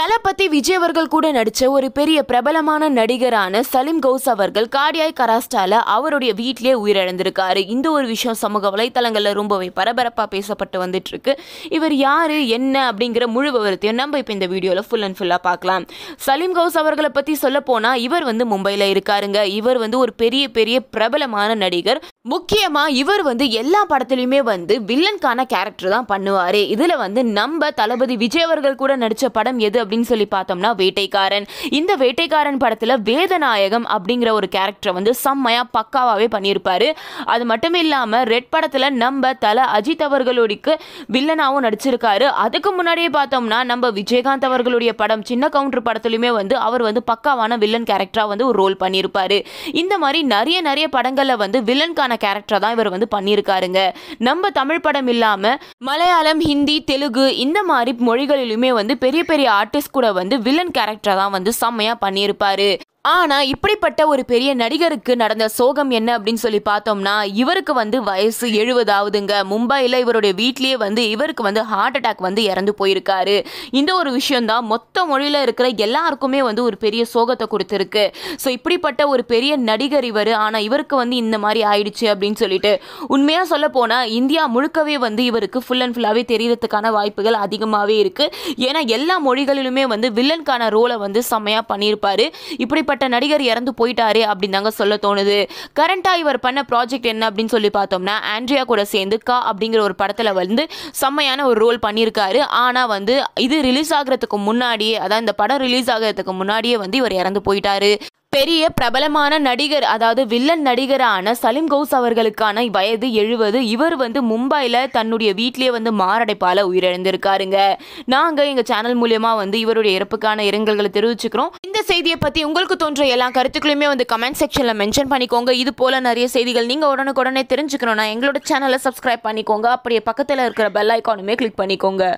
தளபதி விஜய் அவர்கள் கூட நடித்த ஒரு பெரிய பிரபலமான நடிகரான சலீம் கவுஸ் அவர்கள் காடியாய் கராஸ்டால அவருடைய வீட்டிலே உயிரிழந்திருக்காரு இந்த ஒரு விஷயம் சமூக வலைத்தளங்களில் ரொம்பவே பரபரப்பாக பேசப்பட்டு வந்துட்டு இருக்கு இவர் யாரு என்ன அப்படிங்கிற முழு விவரத்தையும் நம்ம இப்போ இந்த வீடியோவில் ஃபுல் அண்ட் ஃபுல்லாக பார்க்கலாம் சலீம் கவுஸ் அவர்களை பற்றி சொல்ல போனா இவர் வந்து மும்பையில் இருக்காருங்க இவர் வந்து ஒரு பெரிய பெரிய பிரபலமான நடிகர் முக்கியமாக இவர் வந்து எல்லா படத்துலையுமே வந்து வில்லன்கான கேரக்டர் தான் பண்ணுவார் இதில் வந்து நம்ம தளபதி விஜய் அவர்கள் கூட நடித்த படம் எது அப்படின்னு சொல்லி பார்த்தோம்னா வேட்டைக்காரன் இந்த வேட்டைக்காரன் படத்தில் வேதநாயகம் அப்படிங்கிற ஒரு கேரக்டரை வந்து செம்மையாக பக்காவாகவே பண்ணியிருப்பாரு அது மட்டும் இல்லாமல் ரெட் படத்தில் நம்ம தலை அஜித் அவர்களுக்கு வில்லனாகவும் நடிச்சிருக்காரு அதுக்கு முன்னாடியே பார்த்தோம்னா நம்ம விஜயகாந்த் அவர்களுடைய படம் சின்ன கவுண்டர் படத்துலையுமே வந்து அவர் வந்து பக்காவான வில்லன் கேரக்டராக வந்து ஒரு ரோல் பண்ணியிருப்பாரு இந்த மாதிரி நிறைய நிறைய படங்களில் வந்து வில்லனுக்கான கேரக்டர் தான் இவர் வந்து பண்ணியிருக்காருங்க நம்ம தமிழ் படம் இல்லாமல் மலையாளம் ஹிந்தி தெலுங்கு இந்த மாதிரி மொழிகளிலுமே வந்து பெரிய பெரிய ஆர்ட் ஆர்டிஸ்ட் கூட வந்து வில்லன் கேரக்டரை தான் வந்து செம்மையாக பண்ணியிருப்பாரு ஆனால் இப்படிப்பட்ட ஒரு பெரிய நடிகருக்கு நடந்த சோகம் என்ன அப்படின்னு சொல்லி பார்த்தோம்னா இவருக்கு வந்து வயசு எழுபது ஆகுதுங்க மும்பையில் இவருடைய வீட்லேயே வந்து இவருக்கு வந்து ஹார்ட் அட்டாக் வந்து இறந்து போயிருக்காரு இந்த ஒரு விஷயம்தான் மொத்த மொழியில் இருக்கிற எல்லாருக்குமே வந்து ஒரு பெரிய சோகத்தை கொடுத்துருக்கு ஸோ இப்படிப்பட்ட ஒரு பெரிய நடிகர் இவர் ஆனால் இவருக்கு வந்து இந்த மாதிரி ஆயிடுச்சு அப்படின்னு சொல்லிட்டு உண்மையாக சொல்ல போனால் இந்தியா முழுக்கவே வந்து இவருக்கு ஃபுல் அண்ட் ஃபுல்லாகவே தெரியறதுக்கான வாய்ப்புகள் அதிகமாகவே இருக்குது ஏன்னா எல்லா மொழிகளிலுமே வந்து வில்லனுக்கான ரோலை வந்து செம்மையாக பண்ணியிருப்பார் இப்படி அப்படிப்பட்ட நடிகர் இறந்து போயிட்டாரு அப்படின்னு தாங்க சொல்ல தோணுது கரண்ட்டாக இவர் பண்ண ப்ராஜெக்ட் என்ன அப்படின்னு சொல்லி பார்த்தோம்னா ஆண்ட்ரியா கூட சேர்ந்து கா அப்படிங்கிற ஒரு படத்தில் வந்து செம்மையான ஒரு ரோல் பண்ணியிருக்காரு ஆனால் வந்து இது ரிலீஸ் ஆகிறதுக்கு முன்னாடியே அதாவது இந்த படம் ரிலீஸ் ஆகிறதுக்கு முன்னாடியே வந்து இவர் இறந்து போயிட்டாரு பெரிய பிரபலமான நடிகர் அதாவது வில்லன் நடிகரான சலீம் கவுஸ் அவர்களுக்கான வயது எழுபது இவர் வந்து மும்பையில் தன்னுடைய வீட்டிலேயே வந்து மாரடைப்பால் உயிரிழந்திருக்காருங்க நாங்கள் எங்கள் சேனல் மூலியமாக வந்து இவருடைய இறப்புக்கான இரங்கல்களை தெரிவிச்சுக்கிறோம் இந்த செய்தியை பற்றி உங்களுக்கு தோன்ற எல்லா கருத்துக்களையுமே வந்து கமெண்ட் செக்ஷனில் மென்ஷன் பண்ணிக்கோங்க இது போல் நிறைய செய்திகள் நீங்கள் உடனுக்குடனே தெரிஞ்சுக்கணும்னா எங்களோட சேனலை சப்ஸ்கிரைப் பண்ணிக்கோங்க அப்படியே பக்கத்தில் இருக்கிற பெல் ஐக்கானுமே கிளிக் பண்ணிக்கோங்க